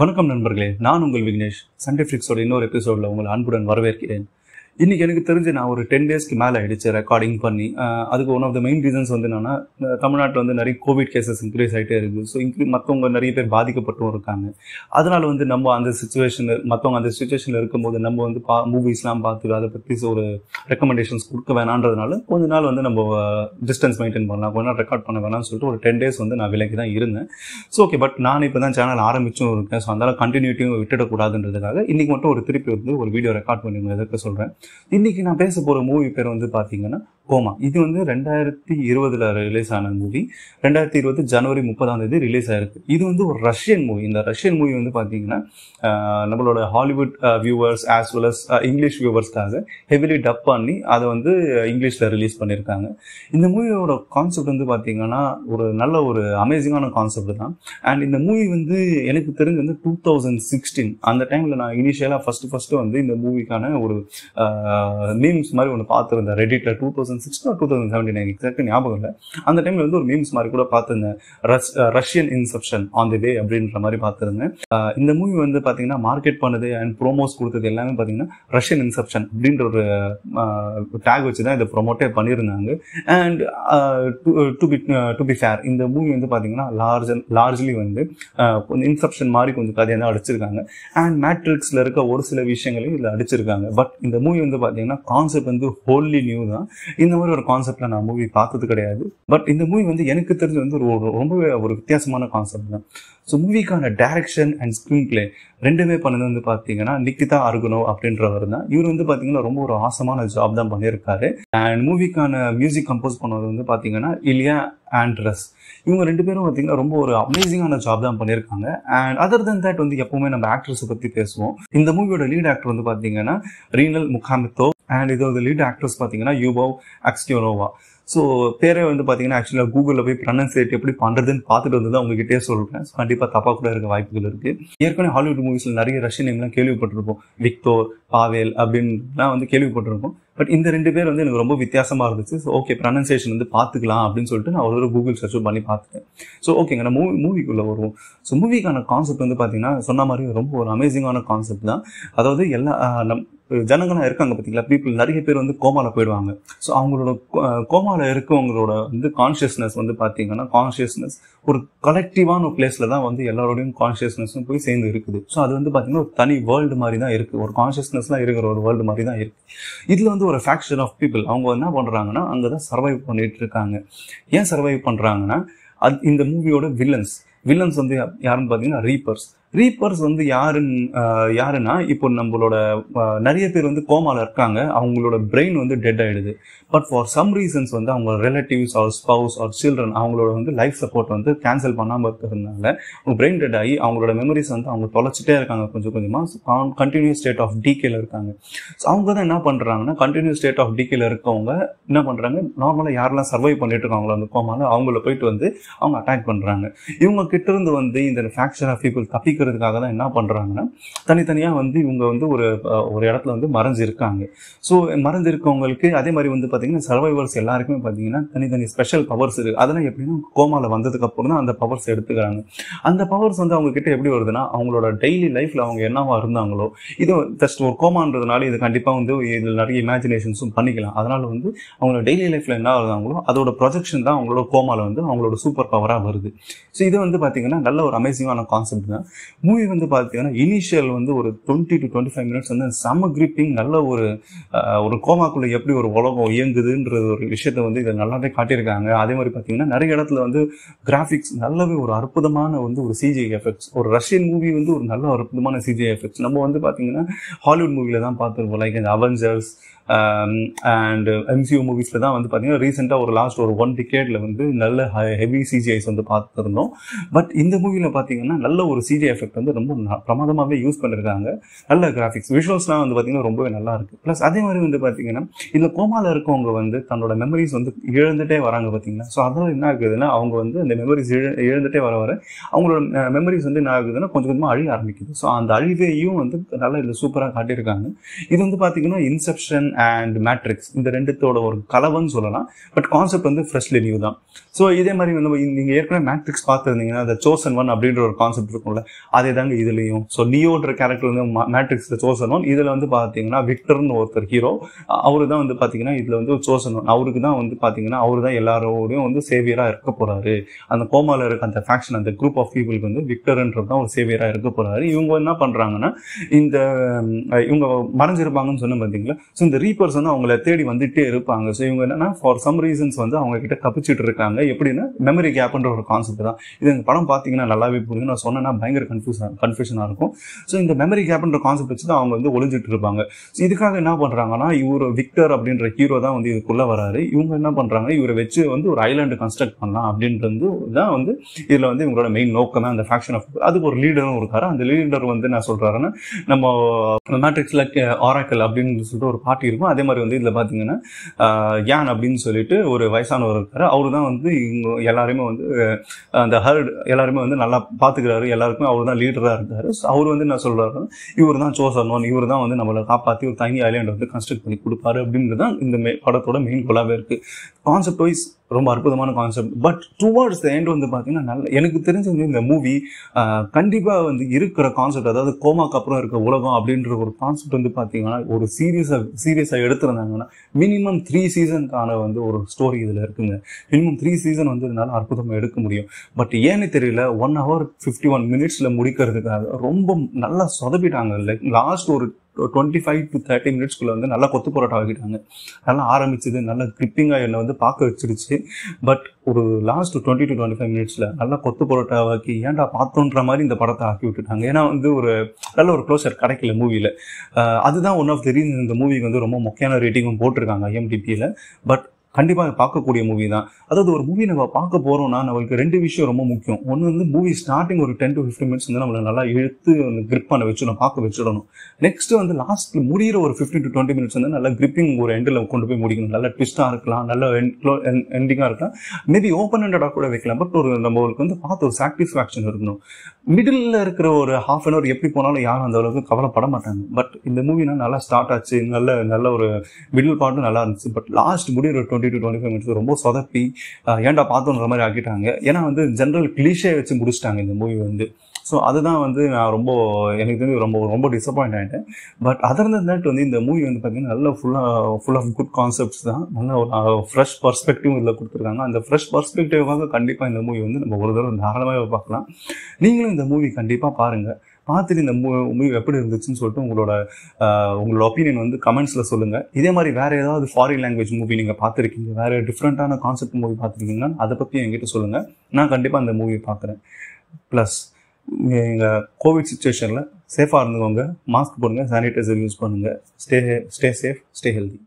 வணக்கம் நண்பர்களே நான் உங்கள் விக்னேஷ் சண்டே ஃபிளிக்ஸோட இன்னொரு எபிசோடில் உங்களை அன்புடன் வரவேற்கிறேன் இன்றைக்கி எனக்கு தெரிஞ்சு நான் ஒரு டென் டேஸ்க்கு மேலே ஆகிடுச்சு ரெக்கார்டிங் பண்ணி அதுக்கு one of the main reasons வந்து என்னென்னா தமிழ்நாட்டில் வந்து நிறைய கோவிட் கேசஸ் இன்க்ரீஸ் ஆகிட்டே இருக்குது ஸோ இன்க்ரீ மற்றவங்க நிறைய பேர் பாதிக்கப்பட்டும் இருக்காங்க அதனால் வந்து நம்ம அந்த சுச்சுவேஷனில் மற்றவங்க அந்த சுச்சுவேஷனில் இருக்கும்போது நம்ம வந்து பா மூவிஸ்லாம் பார்த்து அதை பற்றி ஒரு ரெக்கமெண்டேஷன்ஸ் கொடுக்க வேணான்றதுனால கொஞ்ச நாள் வந்து நம்ம டிஸ்டன்ஸ் மெயின்டைன் பண்ணலாம் கொஞ்ச நாள் ரெக்கார்ட் பண்ண வேணாம்னு சொல்லிட்டு ஒரு டென் டேஸ் வந்து நான் விலகி தான் இருந்தேன் ஸோ ஓகே பட் நான் இப்போ தான் சேனல் ஆரம்பிச்சும் இருக்கேன் ஸோ அதனால் கண்டினியூட்டியும் விட்டுடக்கூடாதுன்றதுக்காக இன்றைக்கி மட்டும் ஒரு திருப்பி வந்து ஒரு வீடியோ ரெக்கார்ட் பண்ணி எதற்கு சொல்கிறேன் இன்னைக்கு நான் பேச போகிற மூவி பேர் வந்து பார்த்தீங்கன்னா கோமா இது வந்து ரெண்டாயிரத்தி இருபதுல ரிலீஸ் ஆன மூவி ரெண்டாயிரத்தி இருபது ஜனவரி முப்பதாம் தேதி ரிலீஸ் ஆயிருக்கு இது வந்து ஒரு ரஷ்யன் மூவி இந்த ரஷ்யன் மூவி வந்து பார்த்தீங்கன்னா நம்மளோட Hollywood viewers as well as English வியூவர்ஸ்க்காக ஹெவிலி டப் பண்ணி அதை வந்து இங்கிலீஷில் ரிலீஸ் பண்ணியிருக்காங்க இந்த மூவியோட கான்செப்ட் வந்து பார்த்தீங்கன்னா ஒரு நல்ல ஒரு அமேசிங்கான கான்செப்ட் தான் அண்ட் இந்த மூவி வந்து எனக்கு தெரிஞ்சு வந்து டூ தௌசண்ட் சிக்ஸ்டீன் அந்த டைமில் நான் இனிஷியலாக ஃபர்ஸ்ட் ஃபஸ்ட்டு வந்து இந்த மூவிக்கான ஒரு மீம்ஸ் மாதிரி ஒன்று பார்த்துருந்தேன் ரெடிட்ல two thousand thousand sixteen two thousand seventy எனக்கு எக்ஸாக்ட் ஞாபகம் இல்லை அந்த டைம்ல வந்து ஒரு மீம்ஸ் மாதிரி கூட பார்த்துருந்தேன் Russian Inception on the way அப்படின்ற மாதிரி பார்த்துருந்தேன் uh, இந்த மூவி வந்து பார்த்தீங்கன்னா மார்க்கெட் பண்ணது அண்ட் ப்ரோமோஸ் கொடுத்தது எல்லாமே பார்த்தீங்கன்னா ரஷ்யன் இன்செப்ஷன் அப்படின்ற ஒரு டேக் uh, வச்சு தான் இதை ப்ரொமோட்டே பண்ணியிருந்தாங்க and to be to be fair இந்த மூவி வந்து பார்த்தீங்கன்னா லார்ஜ் லார்ஜ்லி வந்து கொஞ்சம் uh, இன்செப்ஷன் மாதிரி கொஞ்சம் கதையாக தான் அடிச்சிருக்காங்க அண்ட் மேட்ரிக்ஸில் இருக்க ஒரு சில விஷயங்களையும் இதில் அடிச்சிருக்காங்க பட் இந்த மூவி வந்து பார்த்தீங்கன்னா கான்செப்ட் வந்து ஹோல்லி நியூ தான் இந்த மாதிரி ஒரு கான்செப்ட்ல நான் மூவி பார்த்தது கிடையாது பட் இந்த மூவி வந்து எனக்கு தெரிஞ்சு வந்து ஒரு ரொம்பவே ஒரு வித்தியாசமான கான்செப்ட் தான் ஸோ மூவிக்கான டைரக்ஷன் அண்ட் ஸ்க்ரீன் பிளே ரெண்டுமே பண்ணது வந்து பார்த்தீங்கன்னா நிக்கிதா அருகுனோ அப்படின்றவர் தான் இவர் வந்து பார்த்தீங்கன்னா ரொம்ப ஒரு ஆசமான ஜாப் தான் பண்ணியிருக்காரு அண்ட் மூவிக்கான மியூசிக் கம்போஸ் பண்ணது வந்து பார்த்தீங்கன்னா இலியா ஆண்ட்ரஸ் இவங்க ரெண்டு பேரும் பார்த்தீங்கன்னா ரொம்ப ஒரு அமேசிங்கான ஜாப் தான் பண்ணியிருக்காங்க அண்ட் அதர் தன் தட் வந்து எப்பவுமே நம்ம ஆக்ட்ரஸை பற்றி பேசுவோம் இந்த மூவியோட லீட் ஆக்டர் வந்து பார்த்தீங்கன்னா ரீனல் முகாமித்தோ அண்ட் இதோட லீட் ஆக்டர்ஸ் பார்த்தீங்கன்னா யூபவ் அக்ஸ்டியோனோவா ஸோ பேரே வந்து பார்த்தீங்கன்னா ஆக்சுவலாக கூகுளில் போய் ப்ரனன்சியேட் எப்படி பண்ணுறதுன்னு பார்த்துட்டு வந்து தான் உங்ககிட்டே சொல்கிறேன் ஸோ கண்டிப்பாக தப்பாக கூட இருக்க வாய்ப்புகள் இருக்குது ஏற்கனவே ஹாலிவுட் மூவிஸில் நிறைய ரஷ்யன் நேம்லாம் கேள்விப்பட்டிருப்போம் விக்டோர் பாவேல் அப்படின்லாம் வந்து கேள்விப்பட்டிருக்கோம் பட் இந்த ரெண்டு பேர் வந்து எனக்கு ரொம்ப வித்தியாசமாக இருந்துச்சு ஸோ ஓகே ப்ரனன்சியேஷன் வந்து பார்த்துக்கலாம் அப்படின்னு சொல்லிட்டு நான் ஒரு கூகுள் சர்ச் பண்ணி பார்த்துட்டேன் ஸோ ஓகேங்க நான் மூவி மூவிக்குள்ளே வருவோம் ஸோ மூவிக்கான கான்செப்ட் வந்து பார்த்தீங்கன்னா சொன்ன மாதிரி ரொம்ப ஒரு அமேசிங்கான கான்செப்ட் தான் அதாவது எல்லா நம் ஜனங்களும் இருக்காங்க பார்த்தீங்களா பீப்புள் நிறைய பேர் வந்து கோமாவில் போயிடுவாங்க ஸோ அவங்களோட கோமாவில் இருக்கவங்களோட வந்து கான்ஷியஸ்னஸ் வந்து பார்த்தீங்கன்னா கான்ஷியஸ்னஸ் ஒரு கலெக்டிவான ஒரு பிளேஸில் தான் வந்து எல்லாரோடையும் கான்ஷியஸ்னஸும் போய் சேர்ந்து இருக்குது ஸோ அது வந்து பார்த்தீங்கன்னா ஒரு தனி வேர்ல்டு மாதிரி தான் இருக்குது ஒரு கான்ஷியஸ்னஸ்லாம் இருக்கிற ஒரு வேர்ல்டு மாதிரி தான் இருக்குது இதில் வந்து ஒரு ஃபேக்ஷன் ஆஃப் பீப்புள் அவங்க என்ன பண்ணுறாங்கன்னா அங்கே தான் சர்வைவ் பண்ணிட்டு இருக்காங்க ஏன் சர்வைவ் பண்ணுறாங்கன்னா அது இந்த மூவியோட வில்லன்ஸ் வில்லன்ஸ் வந்து யாருன்னு பார்த்தீங்கன்னா ரீப்பர்ஸ் ரீப்பர்ஸ் வந்து யாருன்னு யாருன்னா இப்போ நம்மளோட நிறைய பேர் வந்து கோமால இருக்காங்க அவங்களோட பிரெயின் வந்து டெட் ஆயிடுது பட் ஃபார் சம் ரீசன்ஸ் வந்து அவங்க relatives or spouse or children அவங்களோட வந்து லைஃப் சப்போர்ட் வந்து கேன்சல் பண்ணாமல் இருக்கிறதுனால அவங்க பிரெயின் டெட் ஆகி அவங்களோட மெமரிஸ் வந்து அவங்க தொலைச்சிட்டே இருக்காங்க கொஞ்சம் கொஞ்சமாக கண்டினியூஸ் ஸ்டேட் ஆஃப் டிகேல இருக்காங்க ஸோ அவங்க தான் என்ன பண்ணுறாங்கன்னா கண்டினியூஸ் ஸ்டேட் ஆஃப் டிகேல இருக்கவங்க என்ன பண்ணுறாங்க நார்மலாக யாரெல்லாம் சர்வைவ் பண்ணிட்டு இருக்காங்களோ அந்த கோமால அவங்கள போயிட்டு வந்து அவங்க அட்டாக் பண்ணுறாங்க இவங்க கிட்ட இருந்து வந்து இந்த ஃபேக்ஷன் ஆஃப் பீப்புள் தப்பிக்க தடுக்கிறதுக்காக தான் என்ன பண்ணுறாங்கன்னா தனித்தனியாக வந்து இவங்க வந்து ஒரு ஒரு இடத்துல வந்து மறைஞ்சிருக்காங்க ஸோ மறைஞ்சிருக்கவங்களுக்கு அதே மாதிரி வந்து பார்த்தீங்கன்னா சர்வைவர்ஸ் எல்லாருக்குமே பார்த்தீங்கன்னா தனித்தனி ஸ்பெஷல் பவர்ஸ் இருக்குது அதெல்லாம் எப்படின்னா கோமாவில் வந்ததுக்கப்புறம் தான் அந்த பவர்ஸ் எடுத்துக்கிறாங்க அந்த பவர்ஸ் வந்து அவங்கக்கிட்ட எப்படி வருதுன்னா அவங்களோட டெய்லி லைஃப்பில் அவங்க என்னவா இருந்தாங்களோ இது ஜஸ்ட் ஒரு கோமான்றதுனால இது கண்டிப்பாக வந்து இதில் நிறைய இமேஜினேஷன்ஸும் பண்ணிக்கலாம் அதனால் வந்து அவங்களோட டெய்லி லைஃப்பில் என்ன இருந்தாங்களோ அதோட ப்ரொஜெக்ஷன் தான் அவங்களோட கோமாவில் வந்து அவங்களோட சூப்பர் பவராக வருது ஸோ இது வந்து பார்த்திங்கன்னா நல்ல ஒரு அமேசிங்கான கான்செப்ட் தான் மூவி வந்து பார்த்தீங்கன்னா இனிஷியல் வந்து ஒரு twenty to twenty five minutes வந்து சம கிரிப்பிங் நல்ல ஒரு ஒரு கோமாக்குள்ள எப்படி ஒரு உலகம் இயங்குதுன்ற ஒரு விஷயத்த வந்து இதை நல்லாவே காட்டியிருக்காங்க அதே மாதிரி பார்த்தீங்கன்னா நிறைய இடத்துல வந்து கிராஃபிக்ஸ் நல்லாவே ஒரு அற்புதமான வந்து ஒரு சிஜிஐ எஃபெக்ட்ஸ் ஒரு ரஷ்யன் மூவி வந்து ஒரு நல்ல அற்புதமான சிஜிஐ எஃபெக்ட்ஸ் நம்ம வந்து பார்த்தீங்கன்னா ஹாலிவுட் மூவியில் தான் பார்த்துருப்போம் லைக் அவெஞ்சர்ஸ் அண்ட் எம்சிஓ மூவிஸில் தான் வந்து பார்த்தீங்கன்னா ரீசெண்டாக ஒரு லாஸ்ட் ஒரு ஒன் டிக்கெட்டில் வந்து நல்ல ஹெவி சிஜிஐஸ் வந்து பார்த்துருந்தோம் பட் இந்த மூவியில் பார்த்தீங்கன்னா நல்ல ஒரு சிஜிஐ எஃபெக்ட் வந்து ரொம்ப பிரமாதமாகவே யூஸ் பண்ணியிருக்காங்க நல்ல கிராஃபிக்ஸ் விஷுவல்ஸ்லாம் வந்து பார்த்தீங்கன்னா ரொம்பவே நல்லா இருக்குது ப்ளஸ் அதே மாதிரி வந்து பார்த்தீங்கன்னா இந்த கோமாவில் இருக்கவங்க வந்து தன்னோட மெமரிஸ் வந்து இழந்துட்டே வராங்க பார்த்தீங்கன்னா ஸோ அதனால் என்ன ஆகுதுன்னா அவங்க வந்து அந்த மெமரிஸ் இழந்துட்டே வர வர அவங்களோட மெமரிஸ் வந்து என்ன ஆகுதுன்னா கொஞ்சம் கொஞ்சமாக அழிய ஆரம்பிக்குது ஸோ அந்த அழிவையும் வந்து நல்லா இதில் சூப்பராக காட்டியிருக்காங்க இது வந்து பார்த்தீங்கன்னா இன்செப்ஷன் அண்ட் மேட்ரிக்ஸ் இந்த ரெண்டுத்தோட ஒரு கலவுன்னு சொல்லலாம் பட் கான்செப்ட் வந்து ஃப்ரெஷ்லி நியூ தான் ஸோ இதே மாதிரி நம்ம நீங்கள் ஏற்கனவே மேட்ரிக்ஸ் பார்த்துருந்தீங்கன்னா அந்த சோசன் ஒன் அப்படின்ற ஒரு கான்செப்ட் இருக்கும்ல அதே தாங்க இதுலையும் ஸோ நியோன்ற கேரக்டர் வந்து மேட்ரிக்ஸ் சோசன் ஒன் இதில் வந்து பார்த்தீங்கன்னா விக்டர்னு ஒருத்தர் ஹீரோ அவர் தான் வந்து பார்த்தீங்கன்னா இதில் வந்து சோசன் ஒன் அவருக்கு தான் வந்து பார்த்தீங்கன்னா அவர் தான் எல்லாரோடையும் வந்து சேவியராக இருக்க போறாரு அந்த கோமாவில் இருக்க அந்த ஃபேக்ஷன் அந்த குரூப் ஆஃப் பீப்புளுக்கு வந்து விக்டர்ன்றது தான் ஒரு சேவியராக இருக்க போகிறாரு இவங்க என்ன பண்ணுறாங்கன்னா இந்த இவங்க மறைஞ்சிருப்பாங்கன்னு சொன்ன பார்த்தீங்களா ஸோ இந்த ரீப்பர்ஸ் வந்து அவங்கள தேடி வந்துட்டே இருப்பாங்க ஸோ இவங்க என்னன்னா ஃபார் சம் ரீசன்ஸ் வந்து அவங்க கிட்ட தப்பிச்சுட்டு இருக்காங்க எப்படின்னா மெமரி கேப்ன்ற ஒரு கான்செப்ட் தான் இது இந்த படம் பார்த்தீங்கன்னா நல்லாவே புரியும் நான் சொன்னேன்னா பயங்கர கன்ஃபியூஸ் கன்ஃபியூஷனாக இருக்கும் ஸோ இந்த மெமரி கேப்ன்ற கான்செப்ட் வச்சு தான் அவங்க வந்து ஒளிஞ்சிட்டு இருப்பாங்க ஸோ இதுக்காக என்ன பண்ணுறாங்கன்னா இவர் விக்டர் அப்படின்ற ஹீரோ தான் வந்து இதுக்குள்ளே வராரு இவங்க என்ன பண்ணுறாங்க இவரை வச்சு வந்து ஒரு ஐலாண்டு கன்ஸ்ட்ரக்ட் பண்ணலாம் அப்படின்றது தான் வந்து இதில் வந்து இவங்களோட மெயின் நோக்கம் அந்த ஃபேக்ஷன் ஆஃப் அதுக்கு ஒரு லீடரும் இருக்காரு அந்த லீடர் வந்து நான் சொல்கிறாருன்னா நம்ம மேட்ரிக்ஸில் ஆராக்கல் அப்படின்னு சொல்லிட்டு ஒரு பாட்டி தெரியுமோ அதே மாதிரி வந்து இதில் பார்த்தீங்கன்னா யான் அப்படின்னு சொல்லிட்டு ஒரு வயசானவர் இருக்கார் அவரு தான் வந்து இவங்க எல்லாருமே வந்து அந்த ஹர்டு எல்லாருமே வந்து நல்லா பார்த்துக்கிறாரு எல்லாருக்குமே அவர் தான் லீடராக இருக்காரு அவர் வந்து என்ன சொல்கிறாரு இவர் தான் சோசன் ஒன் இவர் தான் வந்து நம்மளை காப்பாற்றி ஒரு தனி ஐலாண்டை வந்து கன்ஸ்ட்ரக்ட் பண்ணி கொடுப்பாரு அப்படின்றது தான் இந்த மே படத்தோட மெயின் கோலாகவே இருக்குது கான்செப்ட் வைஸ் ரொம்ப அற்புதமான concept but towards the end வந்து பார்த்தீங்கன்னா நல்ல எனக்கு தெரிஞ்ச வந்து இந்த மூவி கண்டிப்பாக வந்து இருக்கிற கான்செப்ட் அதாவது கோமாக்கு அப்புறம் இருக்க உலகம் அப்படின்ற ஒரு கான்செப்ட் வந்து பார்த்தீங்கன்னா ஒரு சீரியஸாக சீரியஸாக எடுத்திருந்தாங்கன்னா மினிமம் த்ரீ சீசனுக்கான வந்து ஒரு ஸ்டோரி இதில் இருக்குங்க மினிமம் த்ரீ சீசன் வந்து இதனால் அற்புதமாக எடுக்க முடியும் பட் ஏன்னு தெரியல ஒன் ஹவர் ஃபிஃப்டி ஒன் மினிட்ஸில் முடிக்கிறதுக்காக ரொம்ப நல்லா சொதப்பிட்டாங்க லைக் லாஸ்ட் ஒரு டுவெண்ட்டி ஃபைவ் டு தேர்ட்டி மினிட்ஸ்க்குள்ளே வந்து நல்லா கொத்து பரோட்டா ஆகிட்டாங்க நல்லா ஆரம்பிச்சது நல்லா கிரிப்பிங்காக என்னை வந்து பார்க்க வச்சிருச்சு பட் ஒரு last twenty to twenty five மினிட்ஸில் நல்லா கொத்து போராட்டம் ஆக்கி ஏன்டா பார்த்தோன்ற மாதிரி இந்த படத்தை ஆக்கி விட்டுட்டாங்க ஏன்னா வந்து ஒரு நல்ல ஒரு க்ளோசர் கிடைக்கல மூவியில் அதுதான் ஒன் ஆஃப் தெரியும் இந்த மூவிக்கு வந்து ரொம்ப முக்கியமான ரேட்டிங்கும் போட்டிருக்காங்க ஐஎம்டிபியில் பட் கண்டிப்பாக பார்க்கக்கூடிய மூவி தான் அதாவது ஒரு மூவி நம்ம பார்க்க போகிறோம்னா நம்மளுக்கு ரெண்டு விஷயம் ரொம்ப முக்கியம் ஒன்று வந்து மூவி ஸ்டார்டிங் ஒரு டென் டு ஃபிஃப்டின் மினிட்ஸ் வந்து நம்மளை நல்லா இழுத்து கிரிப் பண்ண வச்சிடணும் பார்க்க வச்சிடணும் நெக்ஸ்ட் வந்து லாஸ்ட் முடிகிற ஒரு ஃபிஃப்டின் டு டுவெண்ட்டி மினிட்ஸ் வந்து நல்லா கிரிப்பிங் ஒரு எண்டில் கொண்டு போய் முடிக்கணும் நல்ல ட்விஸ்ட்டாக இருக்கலாம் நல்ல எண்டிங்காக இருக்கலாம் மேபி ஓப்பன் ஹண்டடாக கூட வைக்கலாம் பட் ஒரு நம்மளுக்கு வந்து பார்த்து ஒரு சாட்டிஸ்ஃபேக்ஷன் இருக்கணும் மிடில் இருக்கிற ஒரு ஹாஃப் அன் ஹவர் எப்படி போனாலும் யாரும் அந்த அளவுக்கு கவலைப்பட மாட்டாங்க பட் இந்த மூவினா நல்லா ஸ்டார்ட் ஆச்சு நல்ல நல்ல ஒரு மிடில் பார்ட்டும் நல்லா இருந்துச்சு பட் லாஸ்ட் முடிகிற twenty twenty to twenty five minutes ரொம்ப சொதப்பி ஏன்டா பார்த்தோன்ற மாதிரி ஆக்கிட்டாங்க ஏன்னா வந்து ஜென்ரல் கிளீஷே வச்சு முடிச்சிட்டாங்க இந்த மூவி வந்து ஸோ அதுதான் வந்து நான் ரொம்ப எனக்கு தெரிஞ்சு ரொம்ப ரொம்ப டிசப்பாயிண்ட் ஆகிட்டேன் பட் அதர் தன் தட் வந்து இந்த மூவி வந்து பார்த்தீங்கன்னா நல்ல ஃபுல்லாக ஃபுல் ஆஃப் குட் கான்செப்ட்ஸ் தான் நல்ல ஒரு ஃப்ரெஷ் பர்ஸ்பெக்டிவ் இதில் கொடுத்துருக்காங்க அந்த ஃப்ரெஷ் பர்ஸ்பெக்டிவ்வாக கண்டிப்பாக இந்த மூவி வந்து நம்ம ஒரு தடவை தாராளமாக பார்க்கலாம் நீங்களும் இந்த மூவி கண்டிப்பாக பாருங்கள் பார்த்துட்டு இந்த மூவி எப்படி இருந்துச்சுன்னு சொல்லிட்டு உங்களோட உங்களோட ஒப்பீனியன் வந்து கமெண்ட்ஸில் சொல்லுங்கள் இதே மாதிரி வேறு ஏதாவது ஃபாரின் லாங்குவேஜ் மூவி நீங்கள் பார்த்துருக்கீங்க வேறு டிஃப்ரெண்ட்டான கான்செப்ட் மூவி பார்த்துருக்கீங்கன்னா அதை பற்றி என்கிட்ட சொல்லுங்கள் நான் கண்டிப்பாக அந்த மூவியை பார்க்குறேன் ப்ளஸ் எங்கள் கோவிட் சுச்சுவேஷனில் சேஃபாக இருந்துக்கோங்க மாஸ்க் போடுங்க சானிடைசர் யூஸ் பண்ணுங்கள் stay stay safe stay healthy